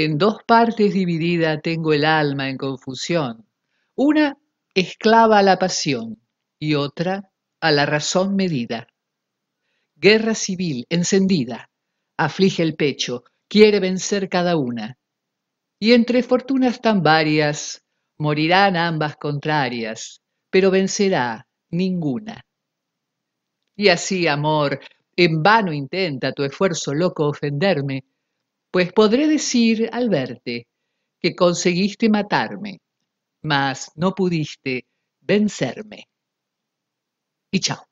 En dos partes dividida tengo el alma en confusión. Una esclava a la pasión y otra a la razón medida. Guerra civil encendida, aflige el pecho, quiere vencer cada una. Y entre fortunas tan varias, morirán ambas contrarias, pero vencerá ninguna. Y así, amor, en vano intenta tu esfuerzo loco ofenderme, pues podré decir al verte que conseguiste matarme, mas no pudiste vencerme. Y chao.